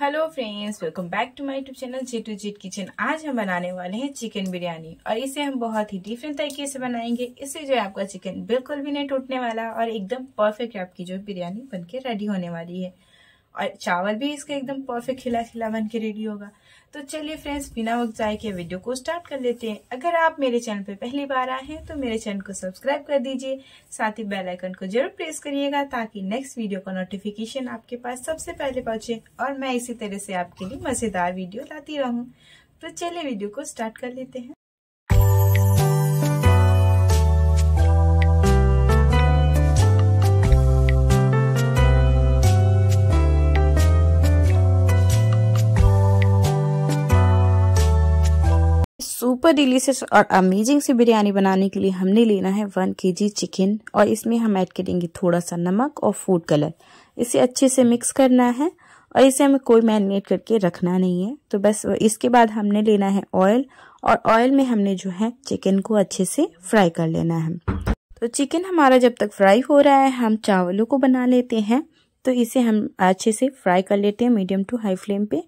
hello friends welcome back to my YouTube channel G two जीट kitchen आज हम बनाने वाले हैं चिकन बिरयानी और इसे हम बहुत ही डिफरेंट तरीके से बनाएंगे इससे जो है आपका चिकन बिल्कुल भी नहीं टूटने वाला और एकदम परफेक्ट आपकी जो बिरयानी बनके रेडी होने वाली है और चावल भी इसका एकदम परफेक्ट खिला खिला बन के रेडी होगा तो चलिए फ्रेंड्स बिना वक्त जाए के वीडियो को स्टार्ट कर लेते हैं अगर आप मेरे चैनल पर पहली बार आए हैं तो मेरे चैनल को सब्सक्राइब कर दीजिए साथ ही बेल आइकन को जरूर प्रेस करिएगा ताकि नेक्स्ट वीडियो का नोटिफिकेशन आपके पास सबसे पहले पहुंचे और मैं इसी तरह से आपके लिए मज़ेदार वीडियो लाती रहूँ तो चलिए वीडियो को स्टार्ट कर लेते हैं सुपर डिलीशियस और अमेजिंग सी बिरयानी बनाने के लिए हमने लेना है वन के जी चिकन और इसमें हम ऐड करेंगे थोड़ा सा नमक और फूड कलर इसे अच्छे से मिक्स करना है और इसे हमें कोई मैरिनेट करके रखना नहीं है तो बस इसके बाद हमने लेना है ऑयल और ऑयल में हमने जो है चिकन को अच्छे से फ्राई कर लेना है तो चिकन हमारा जब तक फ्राई हो रहा है हम चावलों को बना लेते हैं तो इसे हम अच्छे से फ्राई कर लेते हैं मीडियम टू हाई फ्लेम पे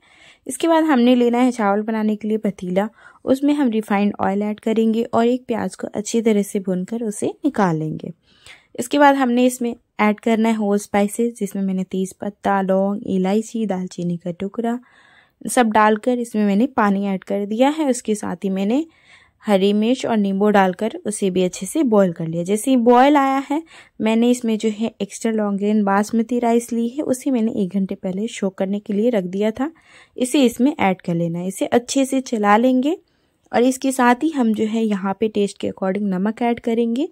इसके बाद हमने लेना है चावल बनाने के लिए पतीला उसमें हम रिफाइंड ऑयल ऐड करेंगे और एक प्याज को अच्छी तरह से भूनकर उसे निकालेंगे इसके बाद हमने इसमें ऐड करना है होल स्पाइसेस जिसमें मैंने तेज़ पत्ता लौंग इलायची दालचीनी का टुकड़ा सब डालकर इसमें मैंने पानी ऐड कर दिया है उसके साथ ही मैंने हरी मिर्च और नींबू डालकर उसे भी अच्छे से बॉईल कर लिया जैसे ही बॉयल आया है मैंने इसमें जो है एक्स्ट्रा ग्रेन बासमती राइस ली है उसे मैंने एक घंटे पहले शो करने के लिए रख दिया था इसे इसमें ऐड कर लेना है इसे अच्छे से चला लेंगे और इसके साथ ही हम जो है यहाँ पे टेस्ट के अकॉर्डिंग नमक ऐड करेंगे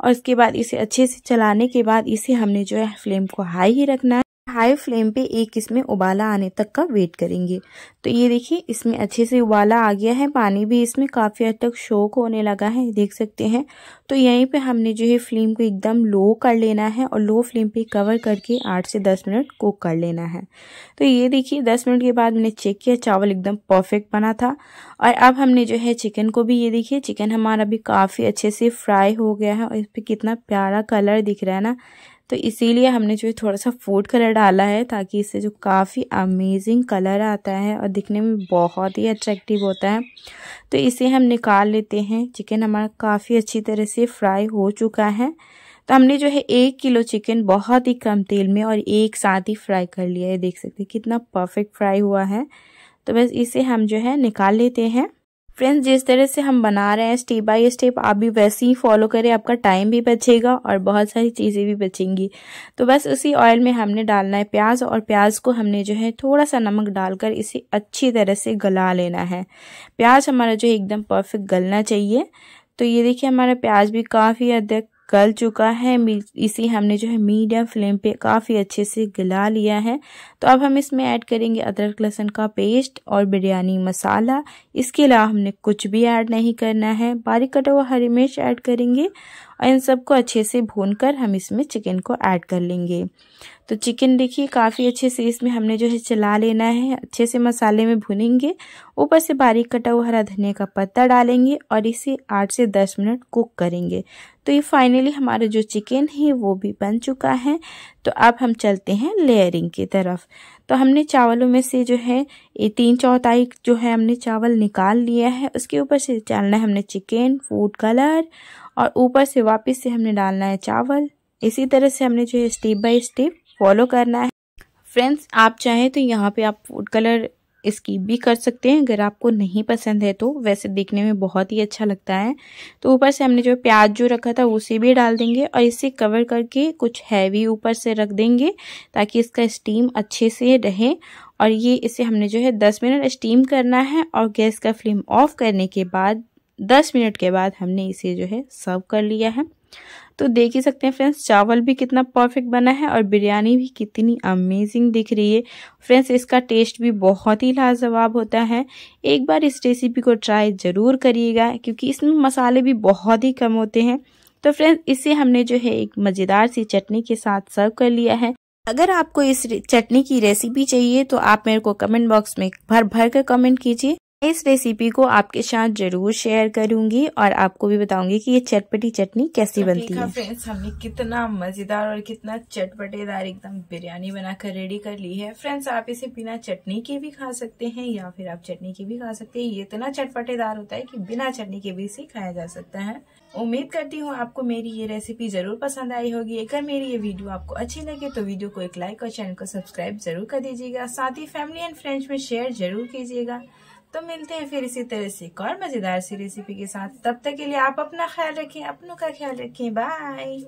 और इसके बाद इसे अच्छे से चलाने के बाद इसे हमने जो है फ्लेम को हाई ही रखना है हाई फ्लेम पे एक इसमें उबाला आने तक का वेट करेंगे तो ये देखिए इसमें अच्छे से उबाला आ गया है पानी भी इसमें काफ़ी हद तक शोक होने लगा है देख सकते हैं तो यहीं पे हमने जो है फ्लेम को एकदम लो कर लेना है और लो फ्लेम पे कवर करके आठ से दस मिनट कुक कर लेना है तो ये देखिए दस मिनट के बाद मैंने चेक किया चावल एकदम परफेक्ट बना था और अब हमने जो है चिकन को भी ये देखिए चिकन हमारा भी काफ़ी अच्छे से फ्राई हो गया है और इस पर कितना प्यारा कलर दिख रहा है ना तो इसीलिए हमने जो है थोड़ा सा फूड कलर डाला है ताकि इससे जो काफ़ी अमेजिंग कलर आता है और दिखने में बहुत ही अट्रैक्टिव होता है तो इसे हम निकाल लेते हैं चिकन हमारा काफ़ी अच्छी तरह से फ्राई हो चुका है तो हमने जो है एक किलो चिकन बहुत ही कम तेल में और एक साथ ही फ्राई कर लिया है देख सकते हैं कितना परफेक्ट फ्राई हुआ है तो बस इसे हम जो है निकाल लेते हैं फ्रेंड्स जिस तरह से हम बना रहे हैं स्टेप बाय स्टेप आप भी वैसे ही फॉलो करें आपका टाइम भी बचेगा और बहुत सारी चीज़ें भी बचेंगी तो बस उसी ऑयल में हमने डालना है प्याज और प्याज को हमने जो है थोड़ा सा नमक डालकर इसे अच्छी तरह से गला लेना है प्याज हमारा जो है एकदम परफेक्ट गलना चाहिए तो ये देखिए हमारा प्याज भी काफ़ी हद तक गल चुका है इसे हमने जो है मीडियम फ्लेम पे काफ़ी अच्छे से गला लिया है तो अब हम इसमें ऐड करेंगे अदरक लहसुन का पेस्ट और बिरयानी मसाला इसके अलावा हमने कुछ भी ऐड नहीं करना है बारीक कटा हुआ हरी मिर्च ऐड करेंगे और इन सबको अच्छे से भून कर हम इसमें चिकन को ऐड कर लेंगे तो चिकन देखिए काफ़ी अच्छे से इसमें हमने जो है चला लेना है अच्छे से मसाले में भुनेंगे ऊपर से बारीक कटा हुआ हरा धनिया का पत्ता डालेंगे और इसे आठ से दस मिनट कुक करेंगे तो ये फाइनली हमारा जो चिकन है वो भी बन चुका है तो अब हम चलते हैं लेयरिंग की तरफ तो हमने चावलों में से जो है ये तीन चौथाई जो है हमने चावल निकाल लिया है उसके ऊपर से डालना है हमने चिकन फूड कलर और ऊपर से वापस से हमने डालना है चावल इसी तरह से हमने जो है स्टेप बाय स्टेप फॉलो करना है फ्रेंड्स आप चाहें तो यहाँ पे आप फूड कलर स्कीप भी कर सकते हैं अगर आपको नहीं पसंद है तो वैसे देखने में बहुत ही अच्छा लगता है तो ऊपर से हमने जो प्याज जो रखा था उसे भी डाल देंगे और इसे कवर करके कुछ हैवी ऊपर से रख देंगे ताकि इसका स्टीम अच्छे से रहे और ये इसे हमने जो है दस मिनट स्टीम करना है और गैस का फ्लेम ऑफ करने के बाद दस मिनट के बाद हमने इसे जो है सर्व कर लिया है तो देख ही सकते हैं फ्रेंड्स चावल भी कितना परफेक्ट बना है और बिरयानी भी कितनी अमेजिंग दिख रही है फ्रेंड्स इसका टेस्ट भी बहुत ही लाजवाब होता है एक बार इस रेसिपी को ट्राई ज़रूर करिएगा क्योंकि इसमें मसाले भी बहुत ही कम होते हैं तो फ्रेंड्स इसे हमने जो है एक मज़ेदार सी चटनी के साथ सर्व कर लिया है अगर आपको इस चटनी की रेसिपी चाहिए तो आप मेरे को कमेंट बॉक्स में भर भर कर कमेंट कीजिए इस रेसिपी को आपके साथ जरूर शेयर करूंगी और आपको भी बताऊंगी कि ये चटपटी चटनी कैसी तो बनती है फ्रेंड्स हमने कितना मजेदार और कितना चटपटेदार एकदम बिरयानी बनाकर रेडी कर ली है फ्रेंड्स आप इसे बिना चटनी के भी खा सकते हैं या फिर आप चटनी के भी खा सकते हैं ये इतना चटपटेदार होता है की बिना चटनी के भी इसे खाया जा सकता है उम्मीद करती हूँ आपको मेरी ये रेसिपी जरूर पसंद आई होगी अगर मेरी ये वीडियो आपको अच्छी लगे तो वीडियो को एक लाइक और चैनल को सब्सक्राइब जरूर कर दीजिएगा साथ ही फैमिली एंड फ्रेंड्स में शेयर जरूर कीजिएगा तो मिलते हैं फिर इसी तरह से एक और मज़ेदार सी रेसिपी के साथ तब तक के लिए आप अपना ख्याल रखें अपनों का ख्याल रखें बाय